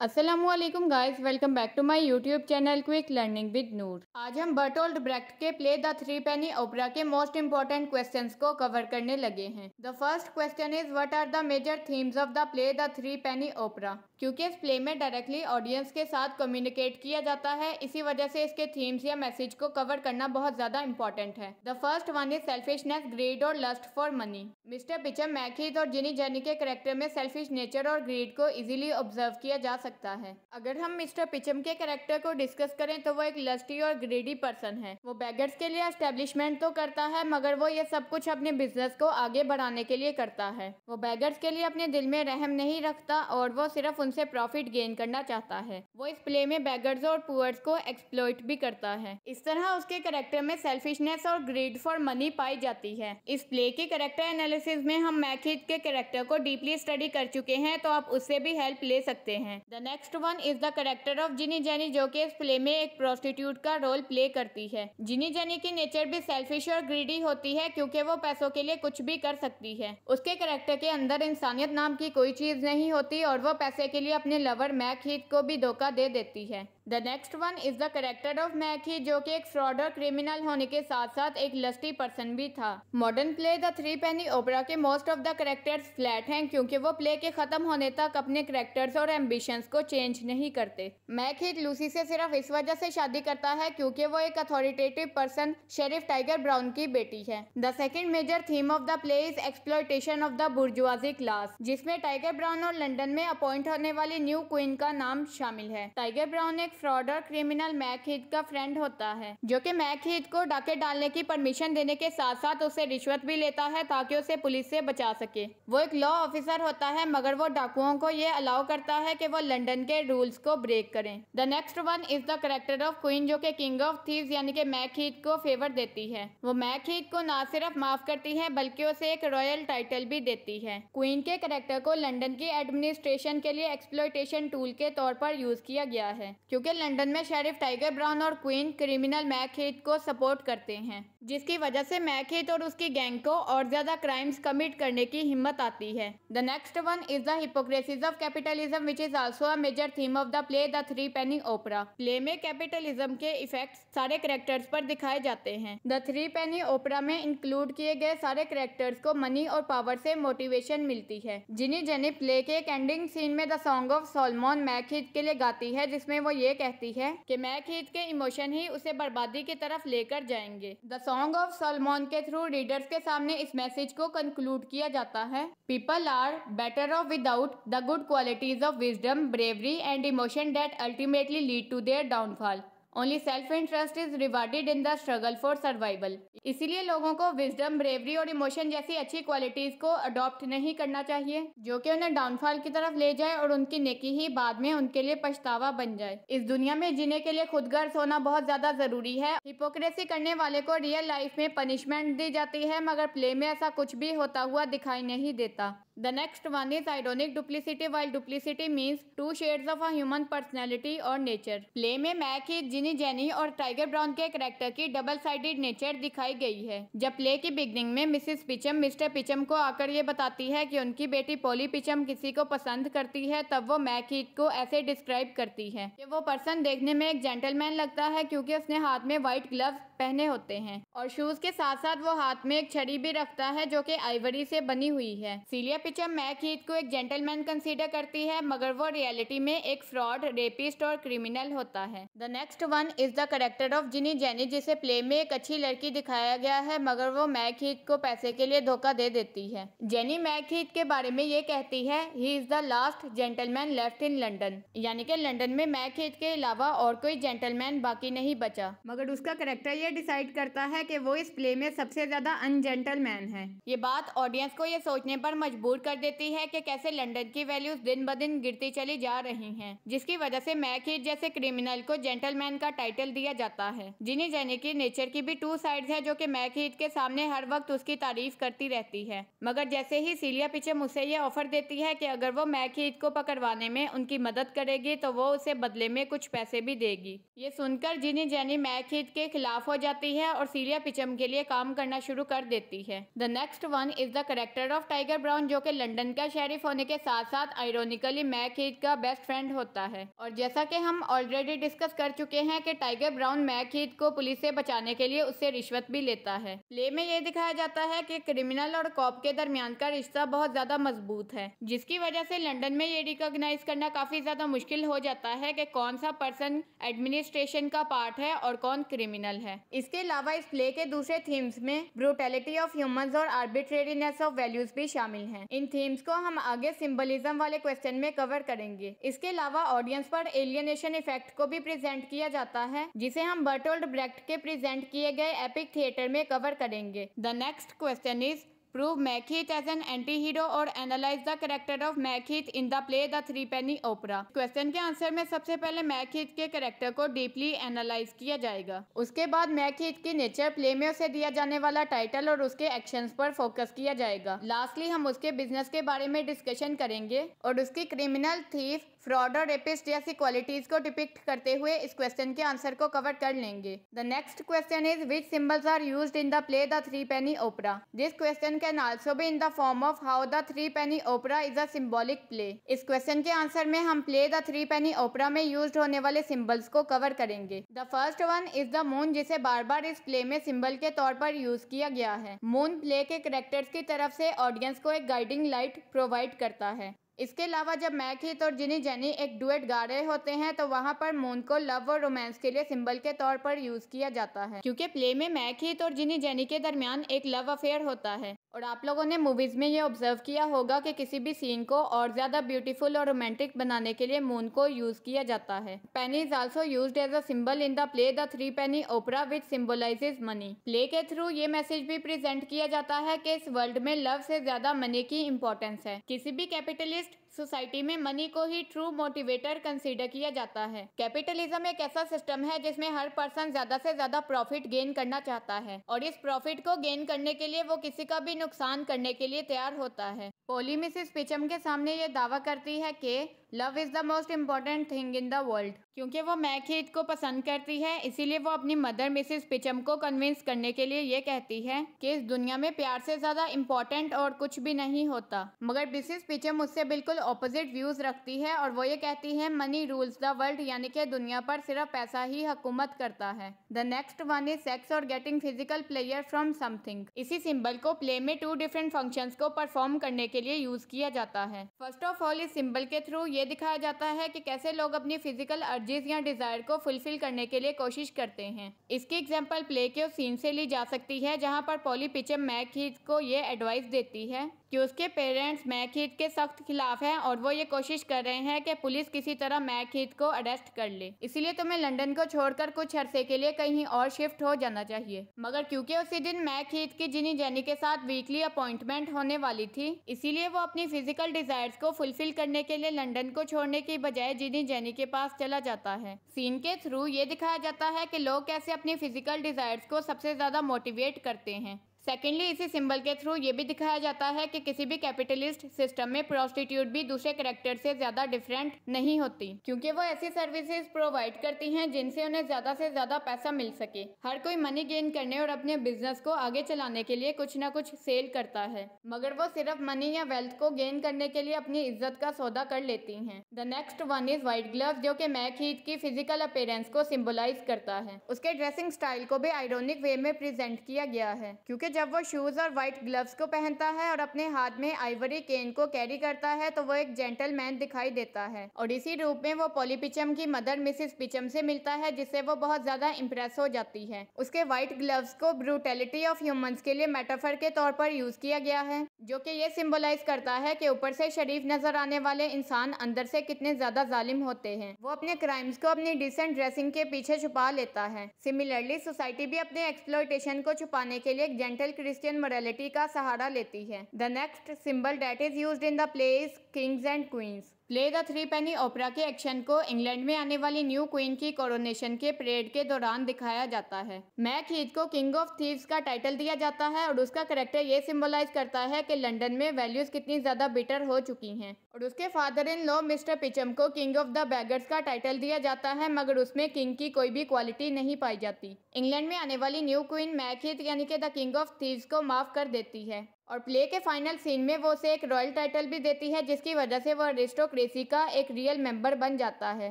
Aslam guys welcome back to my YouTube channel quick learning with Noor आज हम Bertolt Brecht के play the three पेनी ओपरा के most important question को cover करने लगे हैं the first question is what are the major themes of the play the three Penney Opera क्योंकि इस प्ले में डायरेक्टली ऑडियंस के साथ कम्युनिकेट किया जाता है इसी वजह से इसके थीम्स या मैसेज को कवर करना बहुत ज़्यादा इंपॉर्टेंट है the first one is selfishness greed और lust for money mister Peachum Mackie's और जिनी जेनी के करेक्टर में सेल्फिश नेचर और ग्रीड को इजीली ऑब्जर्व किया जा सकता है अगर हम मिस्टर पिचम के करेक्टर को डिस्कस करें तो वो एक लस्टी और ग्रीडी पर्सन है वो बैगर्स के लिए एस्टेब्लिशमेंट तो करता है मगर वो ये सब कुछ अपने बिजनेस को आगे बढ़ाने के लिए करता है वो बैगर्स के लिए अपने दिल में रहम नहीं रखता और वो सिर्फ उनसे प्रॉफिट गेन करना चाहता है वो इस प्ले में बैगर्स और पुअर्स को एक्सप्लोइट भी करता है इस तरह उसके करेक्टर में सेल्फिशनेस और ग्रीड फॉर मनी पाई जाती है इस प्ले के करेक्टर एनालिसिस में हम मैकहिथ के करेक्टर को डीपली स्टडी कर चुके हैं तो आप उससे भी हेल्प ले सकते हैं the next one is the character of Ginny Jenny जो की इस प्ले में एक प्रोस्टिट्यूट का रोल प्ले करती है जिनी जेनी की नेचर भी सेल्फिश और ग्रीडी होती है क्योंकि वो पैसों के लिए कुछ भी कर सकती है उसके करेक्टर के अंदर इंसानियत नाम की कोई चीज नहीं होती और वो पैसे के के लिए अपने लवर मैक हीथ को भी धोखा दे देती है the next one is the character of Macky जो कि एक फ्रॉड और क्रिमिनल होने के साथ साथ एक लस्टी पर्सन भी था मॉडर्न प्ले द थ्री पेनी ओपरा के most of the characters flat हैं क्योंकि वो प्ले के खत्म होने तक अपने करेक्टर्स और एम्बिशंस को चेंज नहीं करते मैक लूसी से सिर्फ इस वजह से शादी करता है क्योंकि वो एक authoritative person sheriff Tiger Brown की बेटी है the second major theme of the play is exploitation of the bourgeoisie class जिसमें टाइगर ब्राउन और लंडन में अपॉइंट होने वाली न्यू क्वीन का नाम शामिल है टाइगर ब्राउन एक फ्रॉड और क्रिमिनल मैकहीद का फ्रेंड होता है जो कि मैकहीद को डाके डालने की परमिशन देने के साथ साथ उसे रिश्वत भी लेता है ताकि उसे पुलिस से बचा सके वो एक लॉ ऑफिसर होता है मगर वो डाकुओं को ये अलाउ करता है कि वो लंदन के रूल्स को ब्रेक करें the next one is the character of queen जो कि किंग ऑफ थीव्स यानी कि मैकहीद को फेवर देती है वो मैकहीद को ना सिर्फ माफ करती है बल्कि उसे एक रॉयल टाइटल भी देती है क्वीन के करेक्टर को लंदन की एडमिनिस्ट्रेशन के लिए एक्सप्लोइटेशन टूल के तौर पर यूज किया गया है क्योंकि लंदन में शेरिफ टाइगर ब्राउन और क्वीन क्रिमिनल मैकहिथ को सपोर्ट करते हैं जिसकी वजह से मैखेत और उसकी गैंग को और ज्यादा क्राइम्स कमिट करने की हिम्मत आती है the next one is the hypocrisies of capitalism which is also a major theme of the play the three Penney opera play में कैपिटलिज्म के इफेक्ट्स सारे करेक्टर्स पर दिखाए जाते हैं द थ्री पेनी ओपरा में इंक्लूड किए गए सारे करेक्टर्स को मनी और पावर से मोटिवेशन मिलती है जिनी जेनी प्ले के एक एंडिंग सीन में the song of Solomon Macheath के लिए गाती है जिसमे वो ये कहती है की मैकहीद के इमोशन ही उसे बर्बादी की तरफ लेकर जाएंगे सॉन्ग ऑफ सलमान के थ्रू रीडर्स के सामने इस मैसेज को कंक्लूड किया जाता है people are better off without the good qualities of wisdom bravery and emotion that ultimately lead to their downfall only self interest is rewarded in the struggle for survival इसीलिए लोगों को wisdom bravery और emotion जैसी अच्छी qualities को adopt नहीं करना चाहिए जो कि उन्हें डाउनफॉल की तरफ ले जाए और उनकी नेकी ही बाद में उनके लिए पछतावा बन जाए इस दुनिया में जीने के लिए खुदगर्ज होना बहुत ज्यादा जरूरी है हिपोक्रेसी करने वाले को रियल लाइफ में पनिशमेंट दी जाती है मगर प्ले में ऐसा कुछ भी होता हुआ दिखाई नहीं देता The next one is ironic duplicity while duplicity means two shades of a human personality or nature. Play में मैक की जिनी जेनी और टाइगर ब्राउन के करेक्टर की डबल साइडेड नेचर दिखाई गई है जब प्ले की बिगनिंग में मिसिस पिचम मिस्टर पिचम को आकर ये बताती है कि उनकी बेटी पोली पिचम किसी को पसंद करती है तब वो मैक ही को ऐसे डिस्क्राइब करती है कि वो पर्सन देखने में एक जेंटलमैन लगता है क्योंकि उसने हाथ में व्हाइट ग्लव पहने होते हैं और शूज के साथ साथ वो हाथ में एक छड़ी भी रखता है जो कि आइवरी से बनी हुई है सीलिया पिक्चर मैकहीथ को एक जेंटलमैन कंसीडर करती है मगर वो रियलिटी में एक फ्रॉड रेपिस्ट और क्रिमिनल होता है the next one is the character of Ginny Jenny जिसे प्ले में एक अच्छी लड़की दिखाया गया है मगर वो मैकहीथ को पैसे के लिए धोखा दे देती है जेनी मैकहीथ के बारे में ये कहती है he is the last gentleman left in London यानी कि लंडन में मैकहीथ के अलावा और कोई जेंटलमैन बाकी नहीं बचा मगर उसका करेक्टर ये डिसाइड करता है की वो इस प्ले में सबसे ज्यादा अनजेंटलमैन है ये बात ऑडियंस को ये सोचने पर मजबूर मजबूर कर देती है कि कैसे लंदन की वैल्यूज दिन ब दिन गिरती चली जा रही हैं जिसकी वजह से मैकहीट जैसे क्रिमिनल को जेंटलमैन का टाइटल दिया जाता है जिन्हें जैनी की नेचर की भी टू साइड्स है जो कि मैकहीट के सामने हर वक्त उसकी तारीफ करती रहती है मगर जैसे ही सीलिया पीछे मुझसे ये ऑफर देती है की अगर वो मैकहीट को पकड़वाने में उनकी मदद करेगी तो वो उसे बदले में कुछ पैसे भी देगी ये सुनकर जिनी जैनी मैकहीट के खिलाफ हो जाती है और सीलिया पिचम के लिए काम करना शुरू कर देती है the next one is the character of Tiger Brown जो के लंदन का शेरिफ होने के साथ साथ आयरोनिकली मैक हीट का बेस्ट फ्रेंड होता है और जैसा कि हम ऑलरेडी डिस्कस कर चुके हैं कि टाइगर ब्राउन मैक हीट को पुलिस से बचाने के लिए उससे रिश्वत भी लेता है प्ले में ये दिखाया जाता है कि क्रिमिनल और कॉप के दरमियान का रिश्ता बहुत ज्यादा मजबूत है जिसकी वजह से लंडन में ये रिकोगनाइज करना काफी ज्यादा मुश्किल हो जाता है की कौन सा पर्सन एडमिनिस्ट्रेशन का पार्ट है और कौन क्रिमिनल है इसके अलावा इस प्ले के दूसरे थीम्स में ब्रूटेलिटी ऑफ ह्यूमन और आर्बिट्रेरीनेस ऑफ वैल्यूज भी शामिल हैं इन थीम्स को हम आगे सिंबलिज्म वाले क्वेश्चन में कवर करेंगे इसके अलावा ऑडियंस पर एलियनेशन इफेक्ट को भी प्रेजेंट किया जाता है जिसे हम बर्टोल्ड ब्रेक्ट के प्रेजेंट किए गए एपिक थिएटर में कवर करेंगे the next question is prove Mekhith as an anti hero और analyse the character of Mekhith in the play the three Penney opera question के आंसर में सबसे पहले मैखिथ के कैरेक्टर को डीपली एनालाइज किया जाएगा उसके बाद मैखिथ की नेचर प्ले में उसे दिया जाने वाला टाइटल और उसके एक्शन पर फोकस किया जाएगा लास्टली हम उसके बिजनेस के बारे में डिस्कशन करेंगे और उसकी क्रिमिनल थीफ फ्रॉड और रेपिस्ट जैसी क्वालिटीज को डिपिक्ट करते हुए इस क्वेश्चन के आंसर को कवर कर लेंगे the next question is which symbols are use in the play the three Penney opera जिस क्वेश्चन के can also be in the form of how the three Penney opera is a symbolic play इस question के answer में हम play the three Penney opera में use होने वाले symbols को कवर करेंगे the first one is the moon जिसे बार बार इस प्ले में सिंबल के तौर पर यूज किया गया है मून प्ले के करेक्टर्स की तरफ से ऑडियंस को एक गाइडिंग लाइट प्रोवाइड करता है इसके अलावा जब मैक हित और जिनी जेनी एक डुएट गा रहे होते हैं तो वहाँ पर मून को लव और रोमांस के लिए सिंबल के तौर पर यूज किया जाता है क्योंकि प्ले में मैक हित और जिनी जेनी के दरमियान एक लव अफेयर होता है और आप लोगों ने मूवीज़ में ये ऑब्ज़र्व किया होगा कि किसी भी सीन को और ज़्यादा ब्यूटीफुल और रोमांटिक बनाने के लिए मून को यूज़ किया जाता है penny is also used as a symbol in the play the three Penney opera which symbolises money play के थ्रू ये मैसेज भी प्रेजेंट किया जाता है कि इस वर्ल्ड में लव से ज़्यादा मनी की इम्पोर्टेंस है किसी भी कैपिटलिस्ट सोसाइटी में मनी को ही ट्रू मोटिवेटर कंसीडर किया जाता है कैपिटलिज्म एक ऐसा सिस्टम है जिसमें हर पर्सन ज्यादा से ज्यादा प्रॉफिट गेन करना चाहता है और इस प्रॉफिट को गेन करने के लिए वो किसी का भी नुकसान करने के लिए तैयार होता है पोलीमिसिस पिचम के सामने ये दावा करती है कि love is the most important thing in the world क्योंकि वो मैक मैकहीट को पसंद करती है इसीलिए वो अपनी मदर मिसिस पिचम को कन्विंस करने के लिए ये कहती है कि इस दुनिया में प्यार से ज़्यादा इम्पॉर्टेंट और कुछ भी नहीं होता मगर मिसिस पिचम उससे बिल्कुल अपोजिट व्यूज़ रखती है और वो ये कहती है मनी रूल्स द वर्ल्ड यानी कि दुनिया पर सिर्फ पैसा ही हुकूमत करता है the next one is sex और getting physical player from something इसी सिंबल को प्ले में टू डिफरेंट फंक्शन को परफॉर्म करने के लिए यूज़ किया जाता है फर्स्ट ऑफ ऑल इस सिंबल के थ्रू ये दिखाया जाता है कि कैसे लोग अपनी फिजिकल अर्जीज या डिज़ायर को फुलफिल करने के लिए कोशिश करते हैं इसकी एग्जाम्पल प्ले के सीन से ली जा सकती है जहाँ पर पॉली पिचम मैक ही को ये एडवाइस देती है कि उसके पेरेंट्स मैकहीट के सख्त खिलाफ हैं और वो ये कोशिश कर रहे हैं कि पुलिस किसी तरह मैकहीट को अरेस्ट कर ले इसीलिए तुम्हें लंदन को छोड़कर कुछ अरसे के लिए कहीं और शिफ्ट हो जाना चाहिए मगर क्योंकि उसी दिन मैकहीट की जिनी जैनी के साथ वीकली अपॉइंटमेंट होने वाली थी इसीलिए वो अपनी फिजिकल डिजायर्स को फुलफिल करने के लिए लंडन को छोड़ने की बजाय जिनी जैनी के पास चला जाता है सीन के थ्रू ये दिखाया जाता है की लोग कैसे अपनी फिजिकल डिजायर्स को सबसे ज्यादा मोटिवेट करते हैं सेकेंडली इसी सिंबल के थ्रू ये भी दिखाया जाता है कि किसी भी कैपिटलिस्ट सिस्टम में प्रोस्टिट्यूट भी दूसरे करेक्टर से ज्यादा डिफरेंट नहीं होती क्योंकि वो ऐसी सर्विसेज प्रोवाइड करती हैं जिनसे उन्हें ज्यादा से ज्यादा पैसा मिल सके हर कोई मनी गेन करने और अपने बिजनेस को आगे चलाने के लिए कुछ न कुछ सेल करता है मगर वो सिर्फ मनी या वेल्थ को गेन करने के लिए अपनी इज्जत का सौदा कर लेती है the next one is white glove जो की मैक हीट की फिजिकल अपेयरेंस को सिम्बोलाइज करता है उसके ड्रेसिंग स्टाइल को भी आईरोनिक वे में प्रेजेंट किया गया है क्योंकि कि जब वो शूज़ और वाइट ग्लव्स को पहनता है और अपने हाथ में आइवरी केन को कैरी करता है तो वो एक जेंटलमैन दिखाई देता है और इसी रूप में वो पॉली पिचम की मदर मिसिस पिचम से मिलता है जिससे वो बहुत ज्यादा इम्प्रेस हो जाती है उसके व्हाइट ग्लव्स को ब्रूटेलिटी ऑफ ह्यूमन्स के लिए मेटाफर के तौर पर यूज किया गया है जो कि ये सिम्बोलाइज करता है कि ऊपर से शरीफ नजर आने वाले इंसान अंदर से कितने ज्यादा जालिम होते हैं वो अपने क्राइम्स को अपनी डिसेंट ड्रेसिंग के पीछे छुपा लेता है सिमिलरली सोसाइटी भी अपने एक्सप्लोइटेशन को छुपाने के लिए एक ओरिएंटल क्रिश्चियन मोरालिटी का सहारा लेती है the next symbol that is use in the place kings and queens play the three पेनी ओपरा के एक्शन को इंग्लैंड में आने वाली न्यू क्वीन की कोरोनेशन के परेड के दौरान दिखाया जाता है मैक हीथ को किंग ऑफ थीव्स का टाइटल दिया जाता है और उसका करेक्टर ये सिंबलाइज करता है कि लंदन में वैल्यूज कितनी ज़्यादा बिटर हो चुकी हैं और उसके father in law mister Peachum को किंग ऑफ द बैगर्स का टाइटल दिया जाता है मगर उसमें किंग की कोई भी क्वालिटी नहीं पाई जाती इंग्लैंड में आने वाली न्यू क्वीन मैक हीथ यानी कि द किंग ऑफ थीव्स को माफ़ कर देती है और प्ले के फाइनल सीन में वो उसे एक रॉयल टाइटल भी देती है जिसकी वजह से वो अरिस्टोक्रेसी का एक रियल मेंबर बन जाता है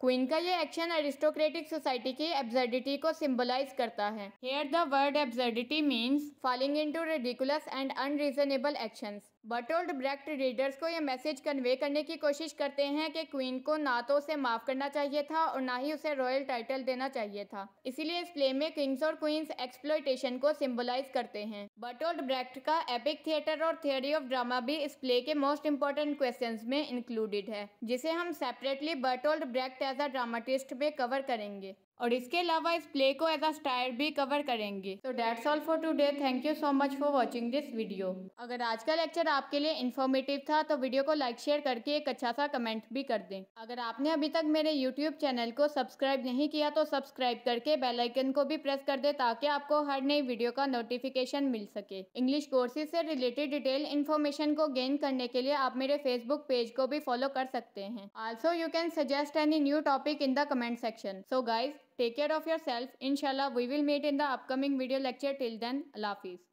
क्वीन का ये एक्शन अरिस्टोक्रेटिक सोसाइटी की एब्जर्डिटी को सिंबलाइज करता है here the word absurdity means falling into ridiculous and unreasonable actions Bertolt Brecht readers को यह मैसेज कन्वे करने की कोशिश करते हैं कि क्वीन को ना तो उसे माफ़ करना चाहिए था और ना ही उसे रॉयल टाइटल देना चाहिए था इसीलिए इस प्ले में किंग्स और क्वींस एक्सप्लोइटेशन को सिंबलाइज करते हैं बटोल्ड ब्रैक्ट का एपिक थिएटर और थियोरी ऑफ ड्रामा भी इस प्ले के मोस्ट इंपॉर्टेंट क्वेश्चन में इंक्लूडेड है जिसे हम separately Bertolt Brecht as a dramatist में कवर करेंगे और इसके अलावा इस प्ले को एज अ स्टायर भी कवर करेंगे तो that's all for today thank you so much for watching this video अगर आज का लेक्चर आपके लिए इन्फॉर्मेटिव था तो वीडियो को लाइक शेयर करके एक अच्छा सा कमेंट भी कर दें अगर आपने अभी तक मेरे यूट्यूब चैनल को सब्सक्राइब नहीं किया तो सब्सक्राइब करके बेलाइकन को भी प्रेस कर दे ताकि आपको हर नई वीडियो का नोटिफिकेशन मिल सके इंग्लिश कोर्सेज से रिलेटेड डिटेल इन्फॉर्मेशन को गेन करने के लिए आप मेरे फेसबुक पेज को भी फॉलो कर सकते हैं also you can suggest any new topic in the comment section so guys Take care of yourself. Inshallah, we will meet in the upcoming video lecture. Till then, Allah Hafiz.